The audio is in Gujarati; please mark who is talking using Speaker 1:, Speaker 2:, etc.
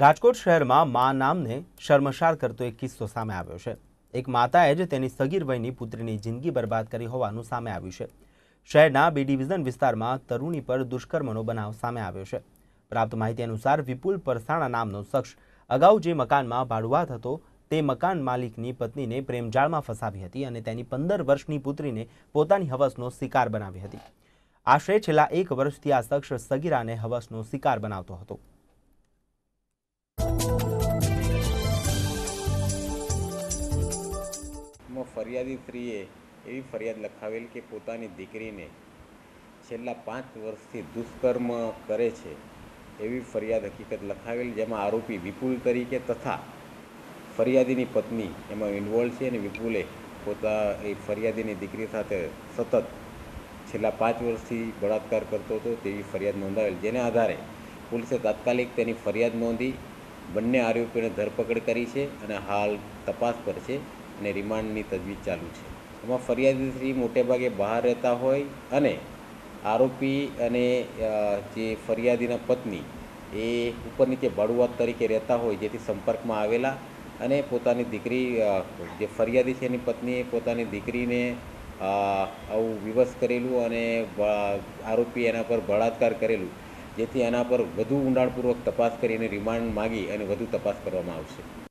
Speaker 1: રાજકોટ શહેરમાં મા નામને શર્મશાર કરતો એક કિસ્સો સામે આવ્યો છે એક માતાએ જ તેની સગીર વયની પુત્રીની જિંદગી બરબાદ કરી હોવાનું સામે આવ્યું છે શહેરના બી ડિવિઝન વિસ્તારમાં તરુણી પર દુષ્કર્મનો બનાવ સામે આવ્યો છે પ્રાપ્ત માહિતી અનુસાર વિપુલ પરસાણા નામનો શખ્સ અગાઉ જે મકાનમાં ભાડુઆત હતો તે મકાન માલિકની પત્નીને પ્રેમજાળમાં ફસાવી હતી અને તેની પંદર વર્ષની પુત્રીને પોતાની હવસનો શિકાર બનાવી હતી આશરે છેલ્લા એક વર્ષથી આ શખ્સ સગીરાને હવસનો શિકાર બનાવતો હતો
Speaker 2: ફરિયાદી સ્ત્રીએ એવી ફરિયાદ લખાવેલ કે પોતાની દીકરીને છેલ્લા પાંચ વર્ષથી દુષ્કર્મ કરે છે એવી ફરિયાદ હકીકત લખાવેલ જેમાં આરોપી વિપુલ તરીકે તથા ફરિયાદીની પત્ની એમાં ઇન્વોલ્વ છે અને વિપુલે પોતા એ ફરિયાદીની દીકરી સાથે સતત છેલ્લા પાંચ વર્ષથી બળાત્કાર કરતો હતો તેવી ફરિયાદ નોંધાવેલ જેના આધારે પોલીસે તાત્કાલિક તેની ફરિયાદ નોંધી બંને આરોપીઓને ધરપકડ કરી છે અને હાલ તપાસ પર છે અને રિમાન્ડની તજવીજ ચાલુ છે એમાં ફરિયાદી ફરિયાદીશ્રી મોટેભાગે બહાર રહેતા હોય અને આરોપી અને જે ફરિયાદીના પત્ની એ ઉપર નીચે બાળુવાત તરીકે રહેતા હોય જેથી સંપર્કમાં આવેલા અને પોતાની દીકરી જે ફરિયાદી છે એની પત્નીએ પોતાની દીકરીને આવું વિવશ કરેલું અને આરોપી એના પર બળાત્કાર કરેલું જેથી એના પર વધુ ઊંડાણપૂર્વક તપાસ કરીને રિમાન્ડ
Speaker 1: માગી અને વધુ તપાસ કરવામાં આવશે